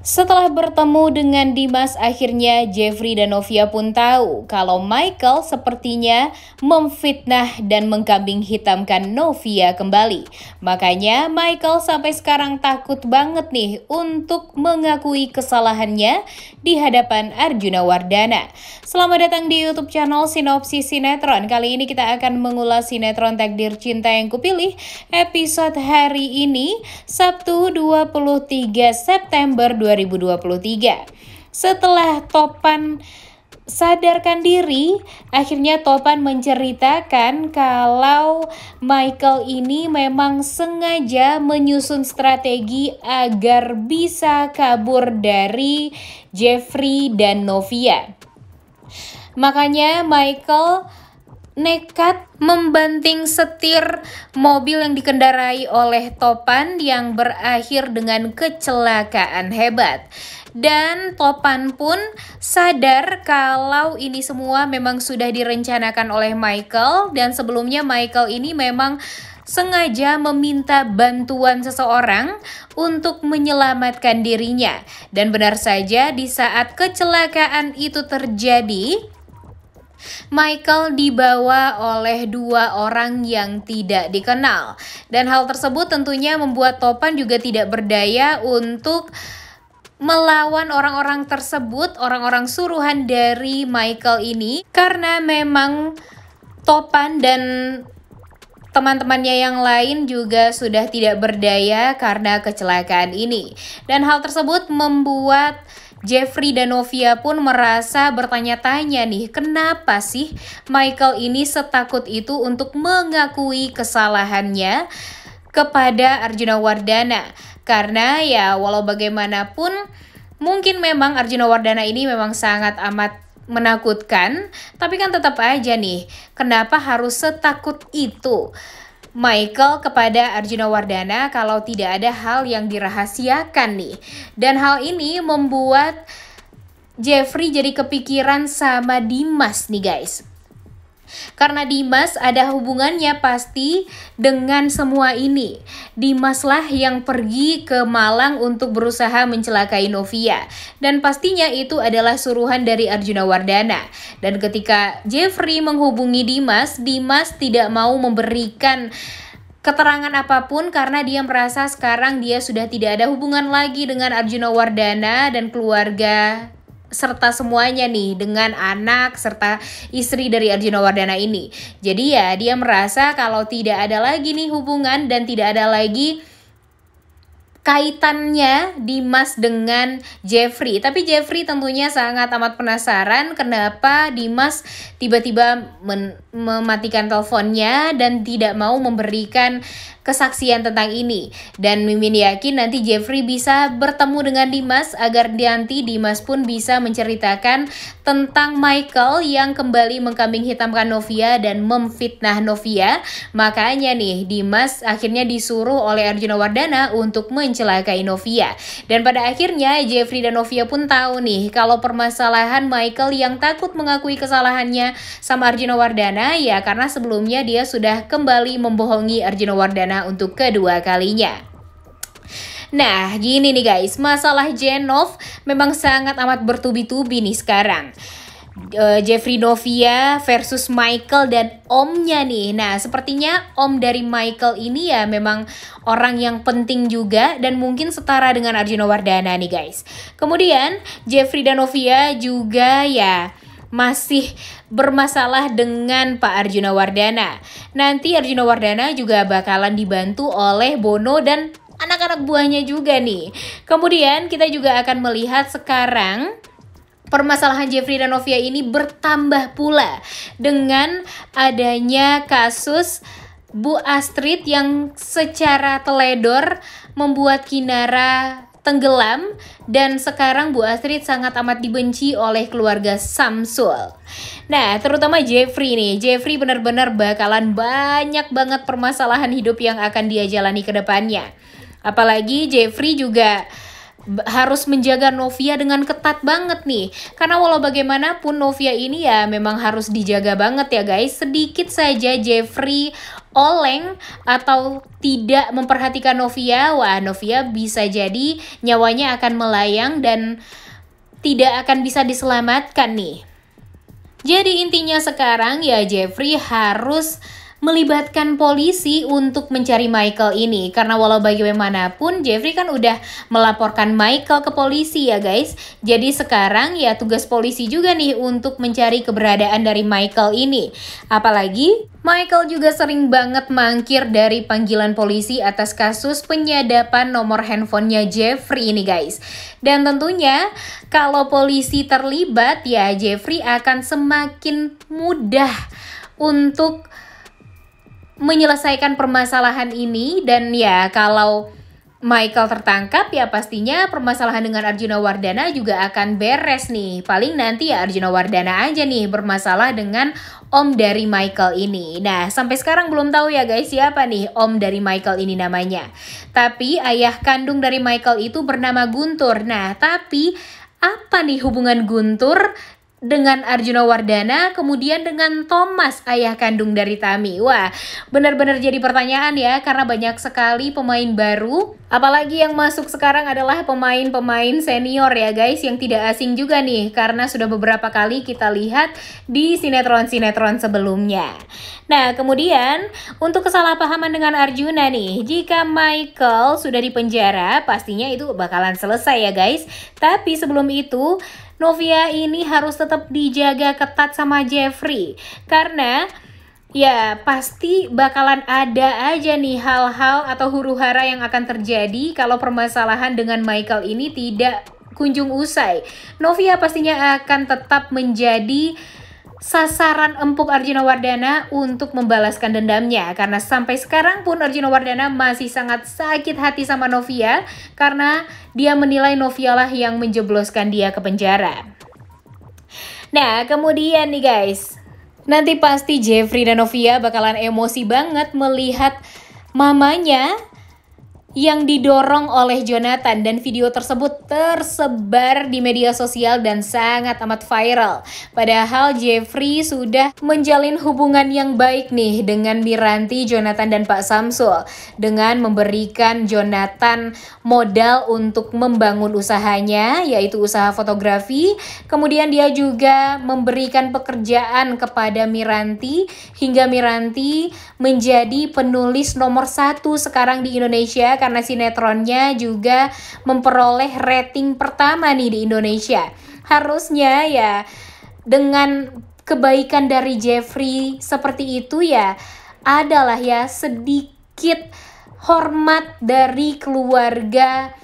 Setelah bertemu dengan Dimas, akhirnya Jeffrey dan Novia pun tahu kalau Michael sepertinya memfitnah dan mengkambing hitamkan Novia kembali. Makanya Michael sampai sekarang takut banget nih untuk mengakui kesalahannya di hadapan Arjuna Wardana. Selamat datang di YouTube channel Sinopsis Sinetron. Kali ini kita akan mengulas sinetron Takdir Cinta yang Kupilih episode hari ini, Sabtu 23 September 2020. 2023. Setelah Topan sadarkan diri, akhirnya Topan menceritakan kalau Michael ini memang sengaja menyusun strategi agar bisa kabur dari Jeffrey dan Novia. Makanya Michael nekat membanting setir mobil yang dikendarai oleh Topan yang berakhir dengan kecelakaan hebat. Dan Topan pun sadar kalau ini semua memang sudah direncanakan oleh Michael dan sebelumnya Michael ini memang sengaja meminta bantuan seseorang untuk menyelamatkan dirinya. Dan benar saja di saat kecelakaan itu terjadi, Michael dibawa oleh dua orang yang tidak dikenal. Dan hal tersebut tentunya membuat Topan juga tidak berdaya untuk melawan orang-orang tersebut, orang-orang suruhan dari Michael ini karena memang Topan dan teman-temannya yang lain juga sudah tidak berdaya karena kecelakaan ini. Dan hal tersebut membuat Jeffrey dan Novia pun merasa bertanya-tanya nih, kenapa sih Michael ini setakut itu untuk mengakui kesalahannya kepada Arjuna Wardana? Karena ya walau bagaimanapun mungkin memang Arjuna Wardana ini memang sangat amat menakutkan, tapi kan tetap aja nih, kenapa harus setakut itu? Michael kepada Arjuna Wardana kalau tidak ada hal yang dirahasiakan nih. Dan hal ini membuat Jeffrey jadi kepikiran sama Dimas nih guys. Karena Dimas ada hubungannya pasti dengan semua ini. Dimaslah yang pergi ke Malang untuk berusaha mencelakai Novia. Dan pastinya itu adalah suruhan dari Arjuna Wardana. Dan ketika Jeffrey menghubungi Dimas, Dimas tidak mau memberikan keterangan apapun karena dia merasa sekarang dia sudah tidak ada hubungan lagi dengan Arjuna Wardana dan keluarga serta semuanya nih dengan anak serta istri dari Arjuna Wardana ini. Jadi ya dia merasa kalau tidak ada lagi nih hubungan dan tidak ada lagi kaitannya Dimas dengan Jeffrey. Tapi Jeffrey tentunya sangat amat penasaran kenapa Dimas tiba-tiba mematikan teleponnya dan tidak mau memberikan kesaksian tentang ini. Dan Mimin yakin nanti Jeffrey bisa bertemu dengan Dimas agar dianti Dimas pun bisa menceritakan tentang Michael yang kembali mengkambing hitamkan Novia dan memfitnah Novia. Makanya nih Dimas akhirnya disuruh oleh Arjuna Wardana untuk mencelakai Novia. Dan pada akhirnya Jeffrey dan Novia pun tahu nih kalau permasalahan Michael yang takut mengakui kesalahannya sama Arjuna Wardana ya karena sebelumnya dia sudah kembali membohongi Arjuna Wardana perdana untuk kedua kalinya. Nah, gini nih guys, masalah Jenov memang sangat amat bertubi-tubi nih sekarang. E, Jeffrey Novia versus Michael dan omnya nih. Nah, sepertinya om dari Michael ini ya memang orang yang penting juga dan mungkin setara dengan Arjuna Wardana nih guys. Kemudian Jeffrey dan Novia juga ya masih bermasalah dengan Pak Arjuna Wardana. Nanti Arjuna Wardana juga bakalan dibantu oleh Bono dan anak-anak buahnya juga nih. Kemudian kita juga akan melihat sekarang permasalahan Jeffrey dan Novia ini bertambah pula dengan adanya kasus Bu Astrid yang secara teledor membuat Kinara tenggelam dan sekarang Bu Astrid sangat amat dibenci oleh keluarga Samsul. Nah, terutama Jeffrey nih. Jeffrey benar-benar bakalan banyak banget permasalahan hidup yang akan dia jalani ke depannya. Apalagi Jeffrey juga harus menjaga Novia dengan ketat banget nih Karena walau bagaimanapun Novia ini ya memang harus dijaga banget ya guys Sedikit saja Jeffrey oleng atau tidak memperhatikan Novia, wah Novia bisa jadi nyawanya akan melayang dan tidak akan bisa diselamatkan nih. Jadi intinya sekarang ya Jeffrey harus melibatkan polisi untuk mencari Michael ini karena walau bagaimanapun Jeffrey kan udah melaporkan Michael ke polisi ya guys. Jadi sekarang ya tugas polisi juga nih untuk mencari keberadaan dari Michael ini. Apalagi Michael juga sering banget mangkir dari panggilan polisi atas kasus penyadapan nomor handphonenya Jeffrey ini guys. Dan tentunya kalau polisi terlibat ya Jeffrey akan semakin mudah untuk menyelesaikan permasalahan ini dan ya kalau Michael tertangkap ya pastinya permasalahan dengan Arjuna Wardana juga akan beres nih. Paling nanti ya Arjuna Wardana aja nih bermasalah dengan om dari Michael ini. Nah sampai sekarang belum tahu ya guys siapa nih om dari Michael ini namanya. Tapi ayah kandung dari Michael itu bernama Guntur. Nah tapi apa nih hubungan Guntur dengan Arjuna Wardana, kemudian dengan Thomas ayah kandung dari Tami. Wah, benar-benar jadi pertanyaan ya karena banyak sekali pemain baru. Apalagi yang masuk sekarang adalah pemain-pemain senior ya guys yang tidak asing juga nih karena sudah beberapa kali kita lihat di sinetron-sinetron sebelumnya. Nah, kemudian untuk kesalahpahaman dengan Arjuna nih, jika Michael sudah dipenjara, pastinya itu bakalan selesai ya guys. Tapi sebelum itu, Novia ini harus tetap dijaga ketat sama Jeffrey karena Ya, pasti bakalan ada aja nih hal-hal atau huru-hara yang akan terjadi kalau permasalahan dengan Michael ini tidak kunjung usai. Novia pastinya akan tetap menjadi sasaran empuk Arjuna Wardana untuk membalaskan dendamnya karena sampai sekarang pun Arjuna Wardana masih sangat sakit hati sama Novia karena dia menilai Novia lah yang menjebloskan dia ke penjara. Nah, kemudian nih guys, nanti pasti Jeffrey dan Novia bakalan emosi banget melihat mamanya yang didorong oleh Jonathan dan video tersebut tersebar di media sosial dan sangat amat viral. Padahal Jeffrey sudah menjalin hubungan yang baik nih dengan Miranti, Jonathan dan Pak Samsul dengan memberikan Jonathan modal untuk membangun usahanya yaitu usaha fotografi. Kemudian dia juga memberikan pekerjaan kepada Miranti hingga Miranti menjadi penulis nomor satu sekarang di Indonesia karena sinetronnya juga memperoleh rating pertama nih di Indonesia. Harusnya ya dengan kebaikan dari Jeffrey seperti itu ya adalah ya sedikit hormat dari keluarga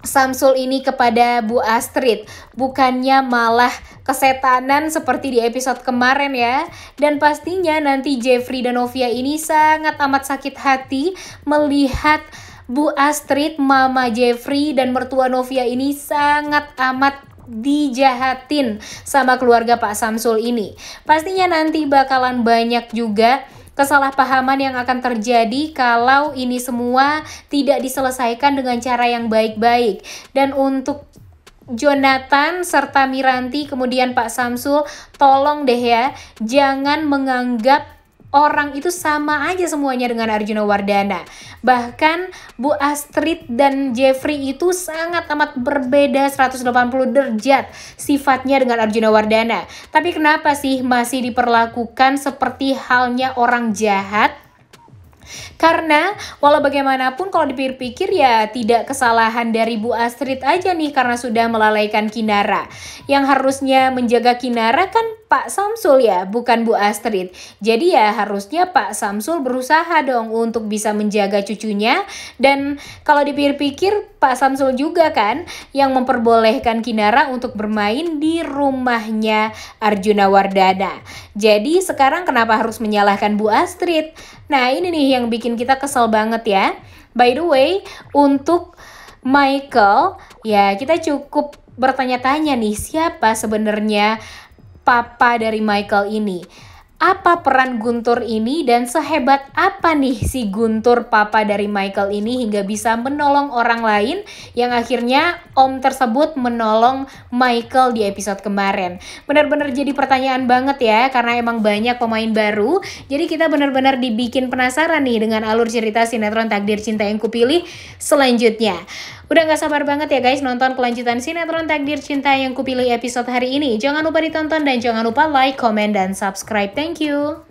Samsul ini kepada Bu Astrid bukannya malah kesetanan seperti di episode kemarin ya dan pastinya nanti Jeffrey dan Novia ini sangat amat sakit hati melihat Bu Astrid, Mama Jeffrey, dan mertua Novia ini sangat amat dijahatin sama keluarga Pak Samsul ini. Pastinya nanti bakalan banyak juga kesalahpahaman yang akan terjadi kalau ini semua tidak diselesaikan dengan cara yang baik-baik. Dan untuk Jonathan serta Miranti kemudian Pak Samsul tolong deh ya jangan menganggap orang itu sama aja semuanya dengan Arjuna Wardana. Bahkan Bu Astrid dan Jeffrey itu sangat amat berbeda 180 derajat sifatnya dengan Arjuna Wardana. Tapi kenapa sih masih diperlakukan seperti halnya orang jahat? Karena walau bagaimanapun kalau dipikir-pikir ya tidak kesalahan dari Bu Astrid aja nih karena sudah melalaikan Kinara. Yang harusnya menjaga Kinara kan Pak Samsul ya, bukan Bu Astrid. Jadi ya harusnya Pak Samsul berusaha dong untuk bisa menjaga cucunya dan kalau dipikir-pikir Pak Samsul juga kan yang memperbolehkan Kinara untuk bermain di rumahnya Arjuna Wardana. Jadi sekarang kenapa harus menyalahkan Bu Astrid? Nah, ini nih yang bikin kita kesel banget ya. By the way, untuk Michael, ya kita cukup bertanya-tanya nih siapa sebenarnya papa dari Michael ini. Apa peran Guntur ini dan sehebat apa nih si Guntur papa dari Michael ini hingga bisa menolong orang lain yang akhirnya om tersebut menolong Michael di episode kemarin. Benar-benar jadi pertanyaan banget ya karena emang banyak pemain baru. Jadi kita benar-benar dibikin penasaran nih dengan alur cerita sinetron Takdir Cinta yang Kupilih selanjutnya. Udah gak sabar banget ya guys nonton kelanjutan sinetron Takdir Cinta yang kupilih episode hari ini. Jangan lupa ditonton dan jangan lupa like, comment, dan subscribe. Thank you!